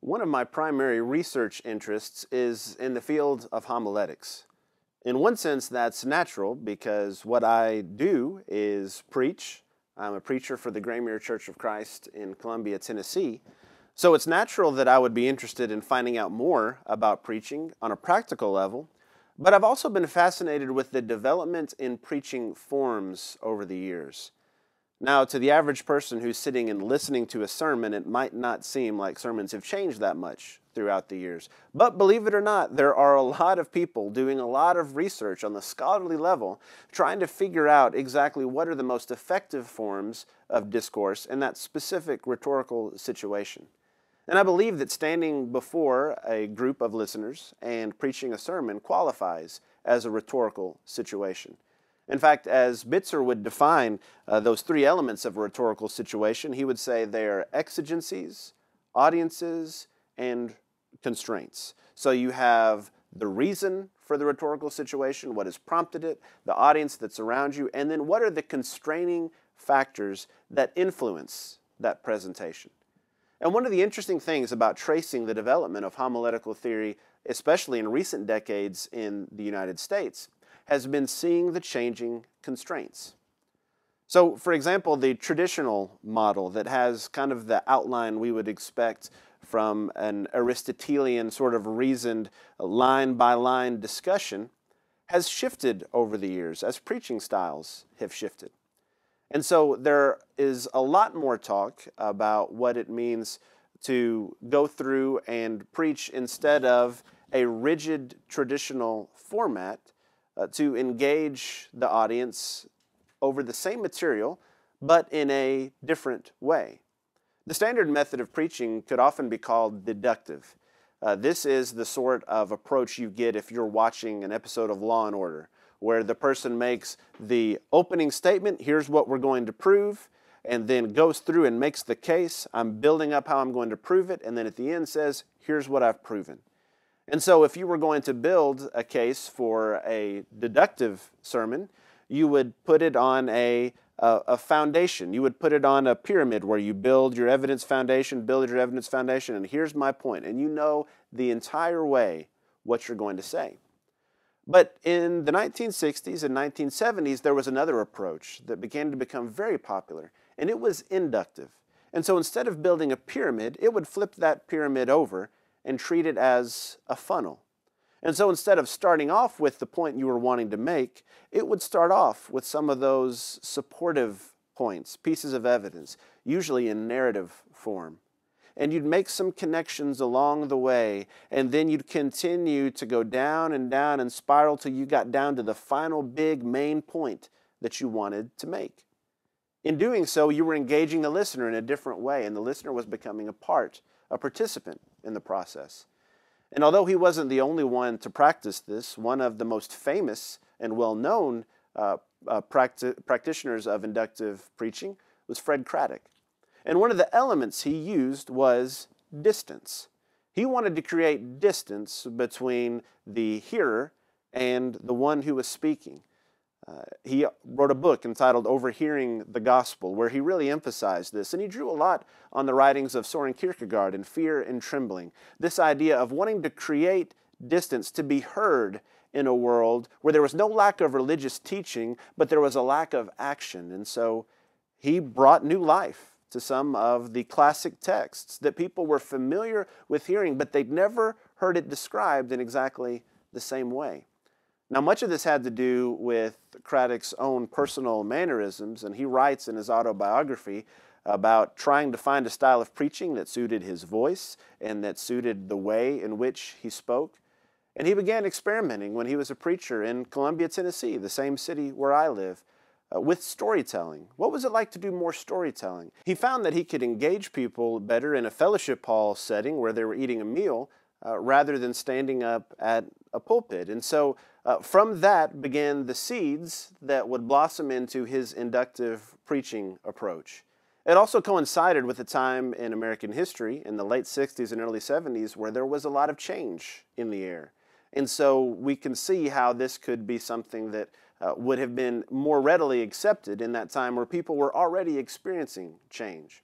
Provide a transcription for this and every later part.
One of my primary research interests is in the field of homiletics. In one sense, that's natural because what I do is preach. I'm a preacher for the Graymere Church of Christ in Columbia, Tennessee. So it's natural that I would be interested in finding out more about preaching on a practical level. But I've also been fascinated with the development in preaching forms over the years. Now, to the average person who's sitting and listening to a sermon, it might not seem like sermons have changed that much throughout the years. But believe it or not, there are a lot of people doing a lot of research on the scholarly level trying to figure out exactly what are the most effective forms of discourse in that specific rhetorical situation. And I believe that standing before a group of listeners and preaching a sermon qualifies as a rhetorical situation. In fact, as Bitzer would define uh, those three elements of a rhetorical situation, he would say they are exigencies, audiences, and constraints. So you have the reason for the rhetorical situation, what has prompted it, the audience that's around you, and then what are the constraining factors that influence that presentation. And one of the interesting things about tracing the development of homiletical theory, especially in recent decades in the United States, has been seeing the changing constraints. So, for example, the traditional model that has kind of the outline we would expect from an Aristotelian sort of reasoned line by line discussion has shifted over the years as preaching styles have shifted. And so there is a lot more talk about what it means to go through and preach instead of a rigid traditional format uh, to engage the audience over the same material, but in a different way. The standard method of preaching could often be called deductive. Uh, this is the sort of approach you get if you're watching an episode of Law and Order, where the person makes the opening statement, here's what we're going to prove, and then goes through and makes the case. I'm building up how I'm going to prove it, and then at the end says, here's what I've proven. And so, if you were going to build a case for a deductive sermon, you would put it on a, a, a, foundation. You would put it on a pyramid where you build your evidence foundation, build your evidence foundation, and here's my point. And you know the entire way what you're going to say. But in the 1960s and 1970s, there was another approach that began to become very popular, and it was inductive. And so instead of building a pyramid, it would flip that pyramid over and treat it as a funnel. And so instead of starting off with the point you were wanting to make, it would start off with some of those supportive points, pieces of evidence, usually in narrative form. And you'd make some connections along the way, and then you'd continue to go down and down and spiral till you got down to the final big main point that you wanted to make. In doing so, you were engaging the listener in a different way, and the listener was becoming a part, a participant in the process. And although he wasn't the only one to practice this, one of the most famous and well known uh, uh, practi- practitioners of inductive preaching was Fred Craddock. And one of the elements he used was distance. He wanted to create distance between the hearer and the one who was speaking he wrote a book entitled Overhearing the Gospel, where he really emphasized this. And he drew a lot on the writings of Soren Kierkegaard in Fear and Trembling. This idea of wanting to create distance to be heard in a world where there was no lack of religious teaching, but there was a lack of action. And so he brought new life to some of the classic texts that people were familiar with hearing, but they'd never heard it described in exactly the same way. Now, much of this had to do with Craddock's own personal mannerisms, and he writes in his autobiography about trying to find a style of preaching that suited his voice and that suited the way in which he spoke. And he began experimenting when he was a preacher in Columbia, Tennessee, the same city where I live. Uh, with storytelling. What was it like to do more storytelling? He found that he could engage people better in a fellowship hall setting where they were eating a meal uh, rather than standing up at a pulpit. And so uh, from that began the seeds that would blossom into his inductive preaching approach. It also coincided with a time in American history in the late 60s and early 70s where there was a lot of change in the air. And so we can see how this could be something that uh, would have been more readily accepted in that time where people were already experiencing change.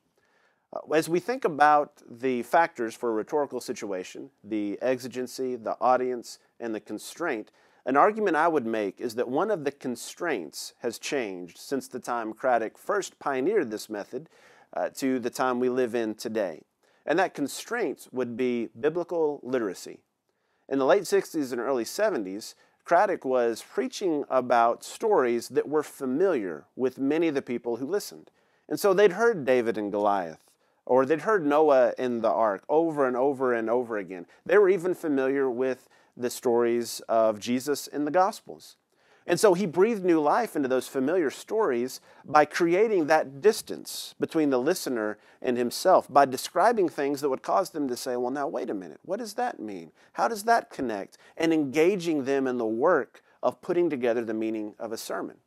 Uh, as we think about the factors for a rhetorical situation, the exigency, the audience, and the constraint, an argument I would make is that one of the constraints has changed since the time Craddock first pioneered this method uh, to the time we live in today. And that constraint would be biblical literacy. In the late 60s and early 70s, Craddock was preaching about stories that were familiar with many of the people who listened. And so they'd heard David and Goliath, or they'd heard Noah in the ark over and over and over again. They were even familiar with the stories of Jesus in the Gospels. And so he breathed new life into those familiar stories by creating that distance between the listener and himself, by describing things that would cause them to say, Well, now, wait a minute, what does that mean? How does that connect? And engaging them in the work of putting together the meaning of a sermon.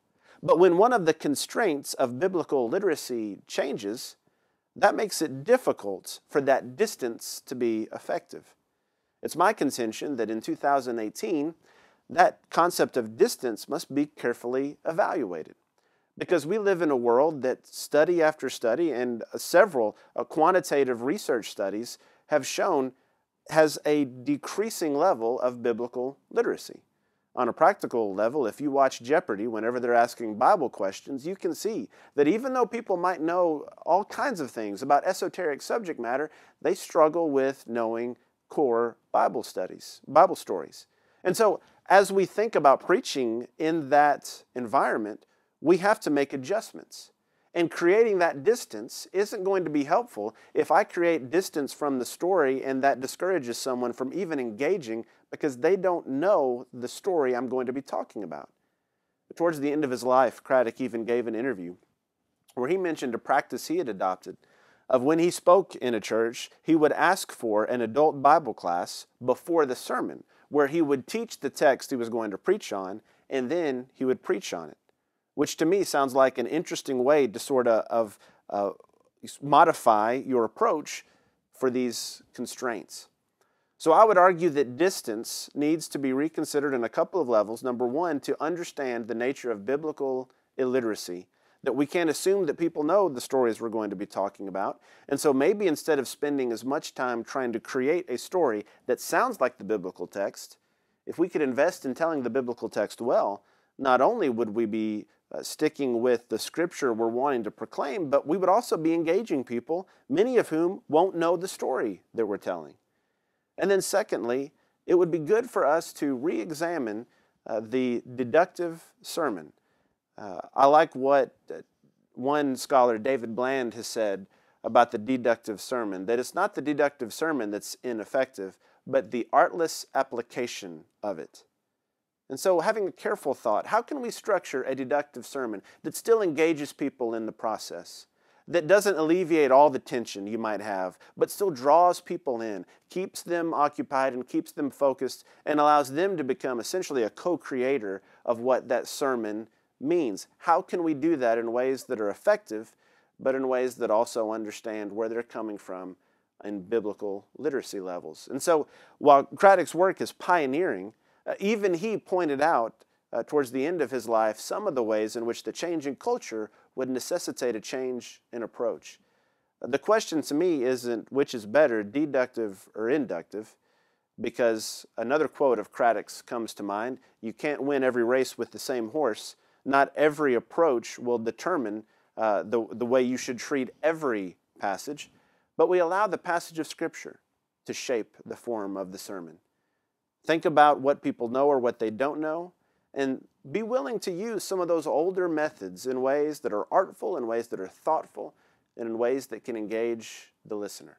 But when one of the constraints of biblical literacy changes, that makes it difficult for that distance to be effective. It's my contention that in 2018, that concept of distance must be carefully evaluated because we live in a world that study after study and uh, several uh, quantitative research studies have shown has a decreasing level of biblical literacy. On a practical level, if you watch Jeopardy, whenever they're asking Bible questions, you can see that even though people might know all kinds of things about esoteric subject matter, they struggle with knowing core Bible studies, Bible stories. And so, as we think about preaching in that environment, we have to make adjustments. And creating that distance isn't going to be helpful if I create distance from the story and that discourages someone from even engaging because they don't know the story I'm going to be talking about. But towards the end of his life, Craddock even gave an interview where he mentioned a practice he had adopted of when he spoke in a church, he would ask for an adult Bible class before the sermon, where he would teach the text he was going to preach on, and then he would preach on it, which to me sounds like an interesting way to sort of, of uh, modify your approach for these constraints. So I would argue that distance needs to be reconsidered in a couple of levels. Number one, to understand the nature of biblical illiteracy that we can't assume that people know the stories we're going to be talking about. And so maybe instead of spending as much time trying to create a story that sounds like the biblical text, if we could invest in telling the biblical text well, not only would we be uh, sticking with the scripture we're wanting to proclaim, but we would also be engaging people, many of whom won't know the story that we're telling. And then, secondly, it would be good for us to re examine uh, the deductive sermon. Uh, I like what uh, one scholar, David Bland, has said about the deductive sermon that it's not the deductive sermon that's ineffective, but the artless application of it. And so, having a careful thought, how can we structure a deductive sermon that still engages people in the process, that doesn't alleviate all the tension you might have, but still draws people in, keeps them occupied and keeps them focused, and allows them to become essentially a co creator of what that sermon means. How can we do that in ways that are effective, but in ways that also understand where they're coming from in biblical literacy levels? And so while Craddock's work is pioneering, uh, even he pointed out uh, towards the end of his life some of the ways in which the change in culture would necessitate a change in approach. Uh, the question to me isn't which is better, deductive or inductive, because another quote of Craddock's comes to mind you can't win every race with the same horse, not every approach will determine uh, the, the way you should treat every passage, but we allow the passage of Scripture to shape the form of the sermon. Think about what people know or what they don't know, and be willing to use some of those older methods in ways that are artful, in ways that are thoughtful, and in ways that can engage the listener.